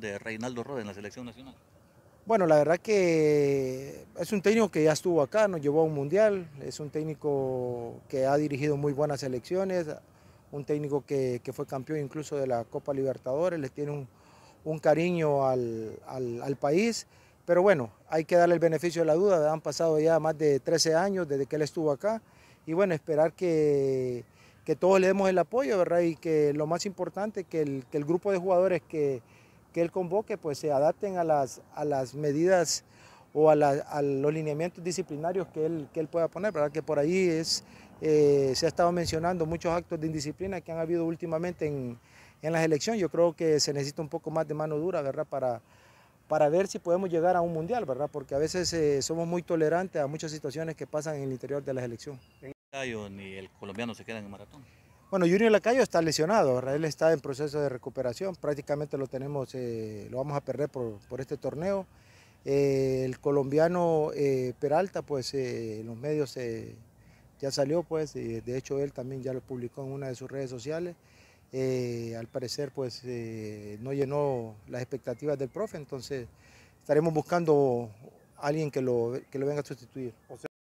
de Reinaldo Roda en la selección nacional? Bueno, la verdad que es un técnico que ya estuvo acá, nos llevó a un mundial, es un técnico que ha dirigido muy buenas selecciones, un técnico que, que fue campeón incluso de la Copa Libertadores, le tiene un, un cariño al, al, país, pero bueno, hay que darle el beneficio de la duda, han pasado ya más de 13 años desde que él estuvo acá y bueno, esperar que, que todos le demos el apoyo, ¿verdad? Y que lo más importante, que el, que el grupo de jugadores que que él convoque pues se adapten a las, a las medidas o a, los lineamientos disciplinarios que él, que él pueda poner, ¿verdad? que por ahí es, eh, se ha estado mencionando muchos actos de indisciplina que han habido últimamente en, en las elecciones. Yo creo que se necesita un poco más de mano dura ¿verdad? Para, para ver si podemos llegar a un mundial, ¿verdad? porque a veces eh, somos muy tolerantes a muchas situaciones que pasan en el interior de las elecciones. En el colombiano se queda en el maratón. Bueno, Junior Lacayo está lesionado, él está en proceso de recuperación, prácticamente lo tenemos, eh, lo vamos a perder por, este torneo. Eh, el colombiano eh, Peralta, pues en los medios ya salió, pues, de hecho él también ya lo publicó en una de sus redes sociales. al parecer, pues, no llenó las expectativas del profe, entonces estaremos buscando a alguien que lo, que lo venga a sustituir.